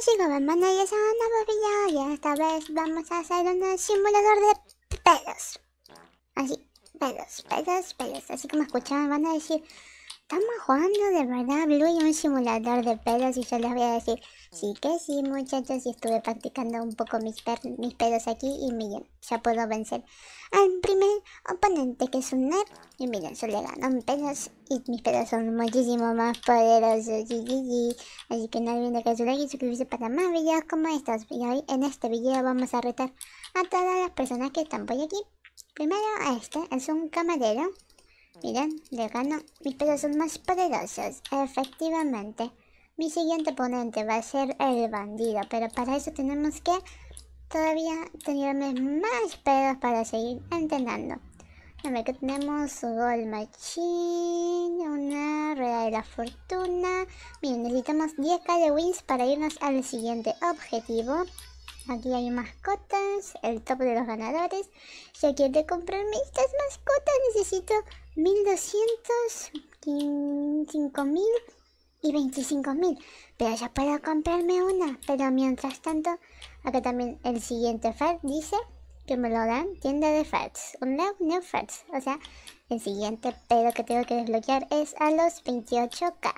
sigo ir a esa y esta vez vamos a hacer un simulador de pelos, Así, pelos, pelos, pelos. Así como escuchaban, van a decir, estamos jugando de verdad Blue y un simulador de pelos y yo les voy a decir, sí que sí muchachos y estuve practicando un poco mis, mis pelos aquí y miren, ya puedo vencer al primer oponente que es un nerd. Y miren, solo le mis pedos y mis pedos son muchísimo más poderosos. Así que no olviden dejar su like y suscribirse para más videos como estos. Y hoy en este video vamos a retar a todas las personas que están por aquí. Primero a este es un camarero. Miren, le gano. Mis pedos son más poderosos. Efectivamente. Mi siguiente oponente va a ser el bandido. Pero para eso tenemos que todavía tener más pedos para seguir entrenando. Aquí tenemos Gold Machine, una rueda de la fortuna. Bien, necesitamos 10k de wins para irnos al siguiente objetivo. Aquí hay mascotas, el top de los ganadores. Si quiero comprarme estas mascotas, necesito 1200, 5000 y 25000. Pero ya puedo comprarme una. Pero mientras tanto, acá también el siguiente FAD dice me lo dan tienda de Fats, un nuevo New Fats. O sea, el siguiente pedo que tengo que desbloquear es a los 28k.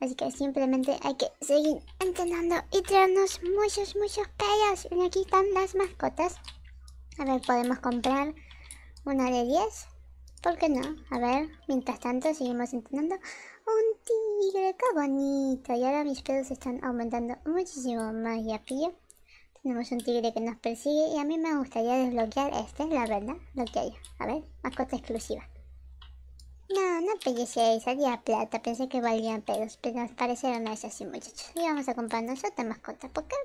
Así que simplemente hay que seguir entrenando y traernos muchos, muchos pedos. Y aquí están las mascotas. A ver, podemos comprar una de 10. ¿Por qué no? A ver, mientras tanto seguimos entrenando. Un tigre, qué bonito. Y ahora mis pedos están aumentando muchísimo más, ya pillo. Tenemos un tigre que nos persigue y a mí me gustaría desbloquear este, la verdad, lo que hay. A ver, mascota exclusiva. No, no ahí, salía plata, pensé que valían pedos, pero nos parecieron a es así muchachos. Y vamos a comprarnos otra mascota, ¿por qué,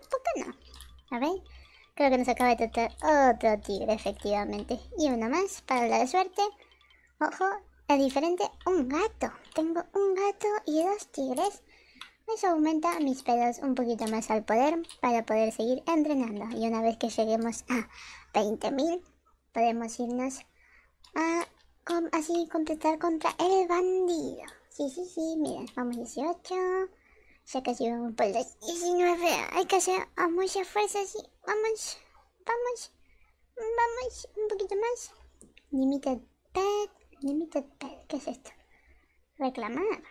no? A ver, creo que nos acaba de tratar otro tigre efectivamente. Y uno más, para la de suerte. Ojo, es diferente, un gato. Tengo un gato y dos tigres eso aumenta mis pedos un poquito más al poder para poder seguir entrenando. Y una vez que lleguemos a 20.000, podemos irnos a así contestar contra el bandido. Sí, sí, sí, Mira, vamos 18. Ya casi vamos por es 19. Hay que hacer a mucha fuerza, Vamos, vamos, vamos, un poquito más. Limited pet, limited pet, ¿qué es esto? Reclamar.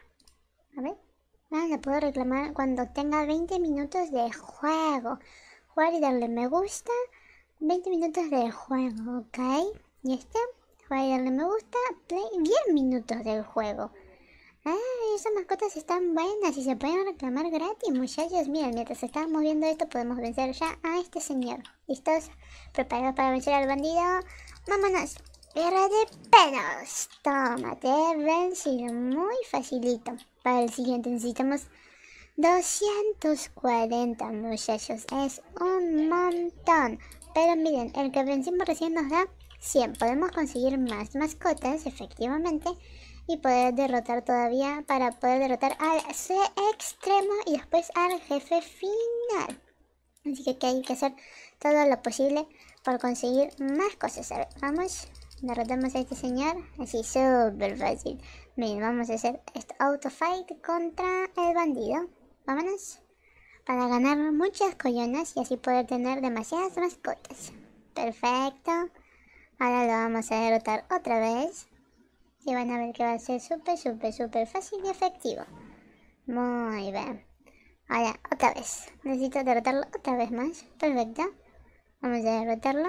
A ver la le puedo reclamar cuando tenga 20 minutos de juego. Jugar y darle me gusta. 20 minutos de juego, ¿ok? Y este, jugar y darle me gusta. 10 minutos del juego. Ay, esas mascotas están buenas y se pueden reclamar gratis, muchachos. Miren, mientras estamos viendo esto podemos vencer ya a este señor. ¿Listos? ¿Preparados para vencer al bandido? ¡Vámonos! ¡Guerra de pelos! Tómate, vencido. Muy facilito. Para el siguiente necesitamos 240 muchachos. Es un montón. Pero miren, el que vencimos recién nos da 100. Podemos conseguir más mascotas, efectivamente. Y poder derrotar todavía, para poder derrotar al C extremo y después al jefe final. Así que hay que hacer todo lo posible por conseguir más cosas. A ver, vamos. Derrotamos a este señor. Así, súper fácil. Bien, vamos a hacer esto. fight contra el bandido. Vámonos. Para ganar muchas collonas y así poder tener demasiadas mascotas. Perfecto. Ahora lo vamos a derrotar otra vez. Y van a ver que va a ser súper, súper, súper fácil y efectivo. Muy bien. Ahora, otra vez. Necesito derrotarlo otra vez más. Perfecto. Vamos a derrotarlo.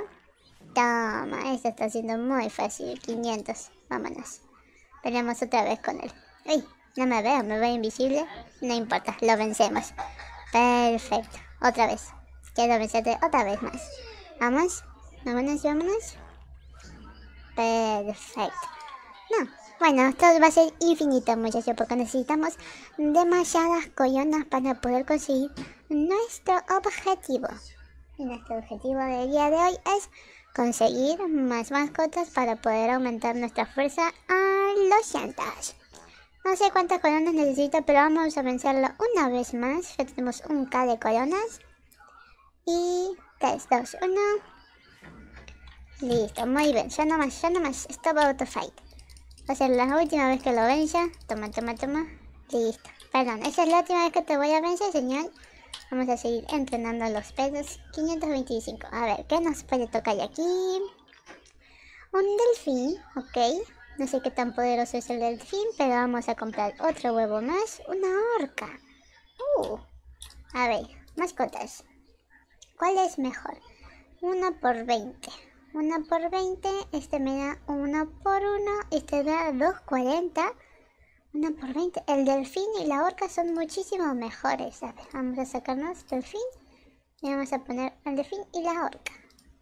Toma, esto está siendo muy fácil. 500. Vámonos. Peleamos otra vez con él. Uy, no me veo, me veo invisible. No importa, lo vencemos. Perfecto, otra vez. Quiero vencerte otra vez más. Vamos, vámonos, vámonos. Perfecto. No, bueno, esto va a ser infinito, muchachos, porque necesitamos demasiadas coyonas para poder conseguir nuestro objetivo. Y nuestro objetivo del día de hoy es conseguir más mascotas para poder aumentar nuestra fuerza a los llantas. No sé cuántas coronas necesito, pero vamos a vencerlo una vez más. Ya tenemos un K de coronas. Y 3, 2, 1. Listo, muy bien. Ya no más, ya no más. Stop auto fight. Va a ser la última vez que lo venza. Toma, toma, toma. Listo. Perdón, esa es la última vez que te voy a vencer, señor. Vamos a seguir entrenando los peces. 525. A ver, ¿qué nos puede tocar aquí? Un delfín, ok. No sé qué tan poderoso es el delfín, pero vamos a comprar otro huevo más. Una orca. Uh. A ver, mascotas. ¿Cuál es mejor? 1 por 20. 1 por 20, este me da 1 por 1, este da 2,40. No, por 20. El delfín y la orca son muchísimo mejores. A ver, vamos a sacarnos delfín. Y vamos a poner al delfín y la orca.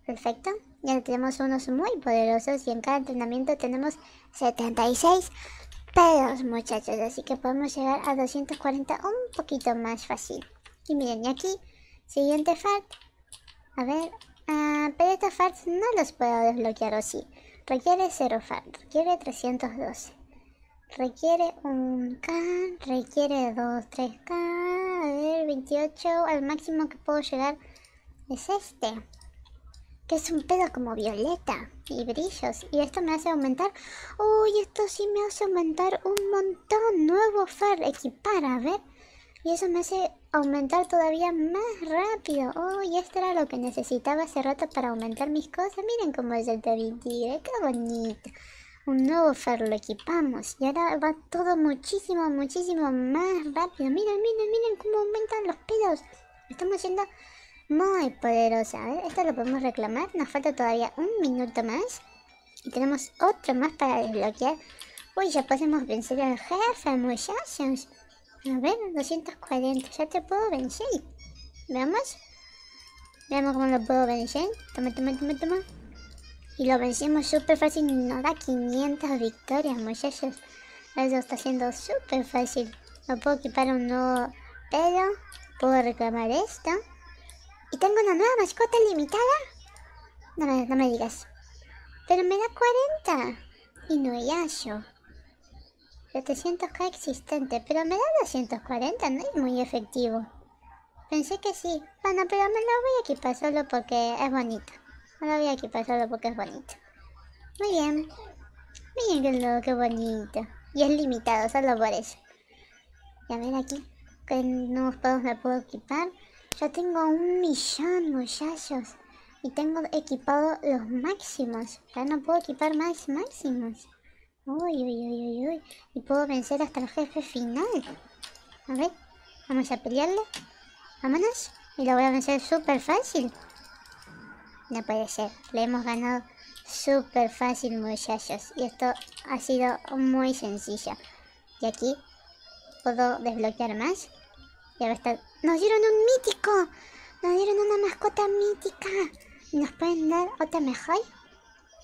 Perfecto. Ya tenemos unos muy poderosos y en cada entrenamiento tenemos 76 pedos, muchachos. Así que podemos llegar a 240 un poquito más fácil. Y miren, y aquí, siguiente fart. A ver, ah, pero estos farts no los puedo desbloquear o sí. Requiere 0 fart, requiere 312. Requiere un K, requiere 2, 3K, a ver, 28, al máximo que puedo llegar es este. Que es un pedo como violeta y brillos. Y esto me hace aumentar. Uy, esto sí me hace aumentar un montón. Nuevo far, equipar, a ver. Y eso me hace aumentar todavía más rápido. Uy, esto era lo que necesitaba hace rato para aumentar mis cosas. Miren cómo es el David Tigre, qué bonito un nuevo ferro, lo equipamos y ahora va todo muchísimo, muchísimo más rápido. Miren, miren, miren cómo aumentan los pedos Estamos siendo muy poderosos. A ver, ¿eh? esto lo podemos reclamar. Nos falta todavía un minuto más. Y tenemos otro más para desbloquear. Uy, ya podemos vencer al jefe, muchachos. A ver, 240. Ya te puedo vencer. Veamos. Veamos cómo lo puedo vencer. Toma, toma, toma, toma. Y lo vencimos súper fácil. y Nos da 500 victorias, muchachos. Eso está siendo súper fácil. No puedo equipar un nuevo pelo. Puedo reclamar esto. Y tengo una nueva mascota limitada. No me, no me digas. Pero me da 40. Y no hay yo. 700k existente. Pero me da 240. No es muy efectivo. Pensé que sí. Bueno, pero me lo voy a equipar solo porque es bonito. No a equipar, solo porque es bonito. Muy bien. Miren que lo que bonito. Y es limitado, solo por eso. Y a ver aquí. ¿Qué nuevos puedo, me puedo equipar. Yo tengo un millón, muchachos. Y tengo equipado los máximos. Ya no puedo equipar más máximos. Uy, uy, uy, uy, uy. Y puedo vencer hasta el jefe final. A ver, vamos a pelearle. Vámonos. Y lo voy a vencer súper fácil. No puede ser. Le hemos ganado súper fácil, muchachos. Y esto ha sido muy sencillo. Y aquí puedo desbloquear más. Y ahora está... ¡Nos dieron un mítico! ¡Nos dieron una mascota mítica! ¿Nos pueden dar otra mejor?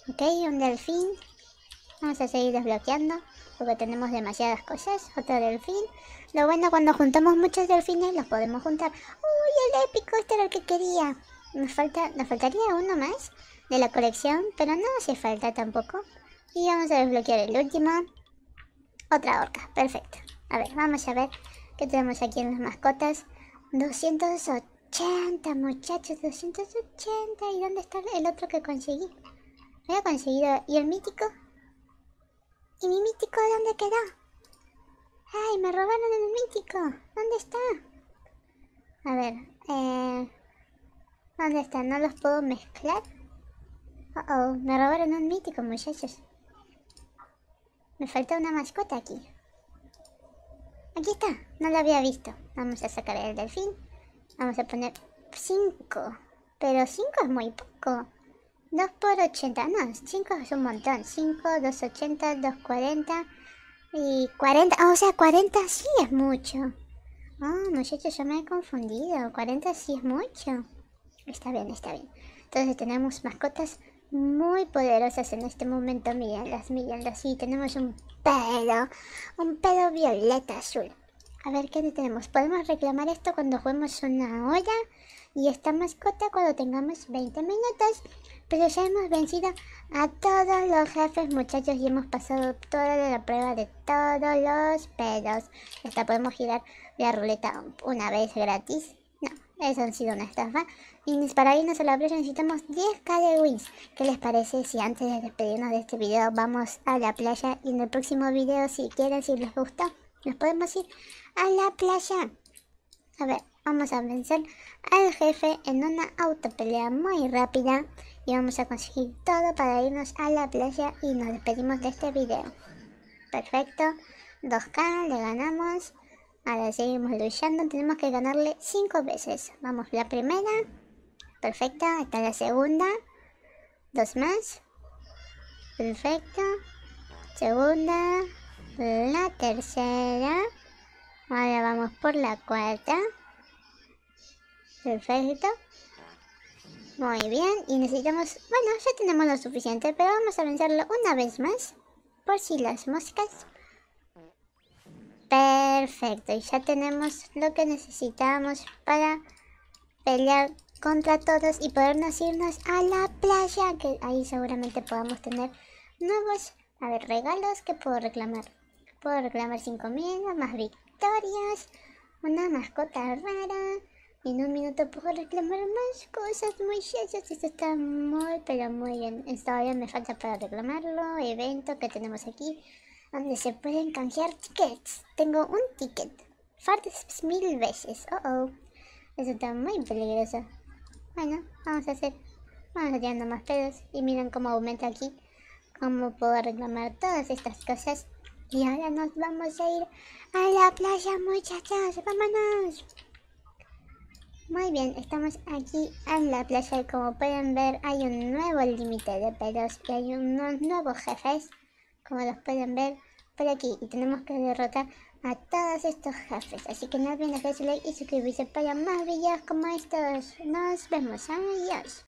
Ok, un delfín. Vamos a seguir desbloqueando. Porque tenemos demasiadas cosas. Otro delfín. Lo bueno, cuando juntamos muchos delfines, los podemos juntar. ¡Uy, el épico! Este era el que quería. Nos, falta, nos faltaría uno más de la colección, pero no hace falta tampoco. Y vamos a desbloquear el último. Otra orca, perfecto. A ver, vamos a ver qué tenemos aquí en las mascotas. 280, muchachos, 280. ¿Y dónde está el otro que conseguí? Había conseguido. ¿Y el mítico? ¿Y mi mítico dónde quedó? ¡Ay, me robaron el mítico! ¿Dónde está? A ver, eh... ¿Dónde están? ¿No los puedo mezclar? Uh oh, me robaron un mítico, muchachos. Me falta una mascota aquí. Aquí está, no lo había visto. Vamos a sacar el delfín. Vamos a poner 5. Pero 5 es muy poco. 2 por 80, no, 5 es un montón. 5, 280, 240 y 40. o sea, 40 sí es mucho. Oh, muchachos, yo me he confundido. 40 sí es mucho está bien, está bien. Entonces tenemos mascotas muy poderosas en este momento, las las Sí, tenemos un pelo un pelo violeta azul. A ver, ¿qué tenemos? Podemos reclamar esto cuando juguemos una olla y esta mascota cuando tengamos 20 minutos. Pero ya hemos vencido a todos los jefes, muchachos, y hemos pasado toda la prueba de todos los pedos. Hasta podemos girar la ruleta una vez gratis. No, eso ha sido una estafa. Y para irnos a la playa necesitamos 10k de wins. ¿Qué les parece si antes de despedirnos de este video vamos a la playa? Y en el próximo video, si quieren, si les gusta nos podemos ir a la playa. A ver, vamos a vencer al jefe en una autopelea muy rápida. Y vamos a conseguir todo para irnos a la playa y nos despedimos de este video. Perfecto. 2k, le ganamos. Ahora seguimos luchando, tenemos que ganarle 5 veces. Vamos, la primera perfecto. Está la segunda. Dos más. Perfecto. Segunda. La tercera. Ahora vamos por la cuarta. Perfecto. Muy bien. Y necesitamos... Bueno, ya tenemos lo suficiente, pero vamos a vencerlo una vez más. Por si las moscas. Perfecto. Y ya tenemos lo que necesitamos para pelear contra todos y podernos irnos a la playa, que ahí seguramente podamos tener nuevos, a ver, regalos que puedo reclamar. Puedo reclamar mil más victorias, una mascota rara. En un minuto puedo reclamar más cosas, Muy muchachos. Esto está muy, pero muy bien. Todavía me falta para reclamarlo. Evento que tenemos aquí, donde se pueden canjear tickets. Tengo un ticket. Fartes mil veces. Oh, oh. Eso está muy peligroso. Bueno, vamos a hacer, vamos tirando más pedos y miren cómo aumenta aquí, cómo puedo reclamar todas estas cosas. Y ahora nos vamos a ir a la playa muchachos, vámonos. Muy bien, estamos aquí en la playa como pueden ver hay un nuevo límite de pelos y hay unos nuevos jefes, como los pueden ver por aquí. Y tenemos que derrotar a todos estos jefes. Así que no olviden dejar su like y suscribirse para más videos como estos. Nos vemos. Adiós.